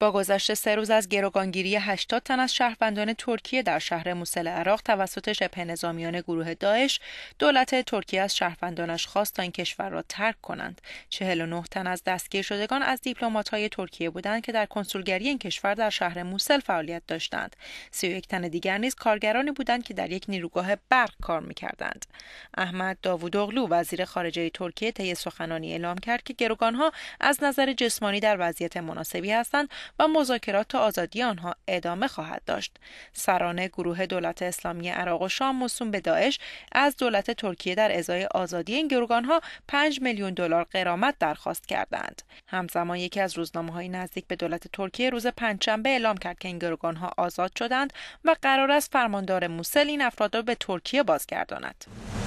با گذشت سه روز از گروگانگیری 80 تن از شهروندان ترکیه در شهر موسل عراق توسط شبه نظامیان گروه داعش دولت ترکیه از شهروندانش خواست تا این کشور را ترک کنند 49 تن از دستگیر شدگان از دیپلمات‌های ترکیه بودند که در کنسولگری این کشور در شهر موسل فعالیت داشتند 31 تن دیگر نیز کارگرانی بودند که در یک نیروگاه برق کار میکردند احمد داوود اغلو وزیر خارجه ترکیه طی سخنانی اعلام کرد که گروگانها از نظر جسمانی در وضعیت مناسبی هستند و مذاکرات تا آزادی آنها ادامه خواهد داشت سرانه گروه دولت اسلامی عراق و شام موسوم به داعش از دولت ترکیه در ازای آزادی این گروگانها 5 میلیون دلار قرامت درخواست کردند همزمان یکی از روزنامه های نزدیک به دولت ترکیه روز پنجشنبه اعلام کرد که این گروگانها آزاد شدند و قرار است فرماندار موسل این افراد را به ترکیه بازگرداند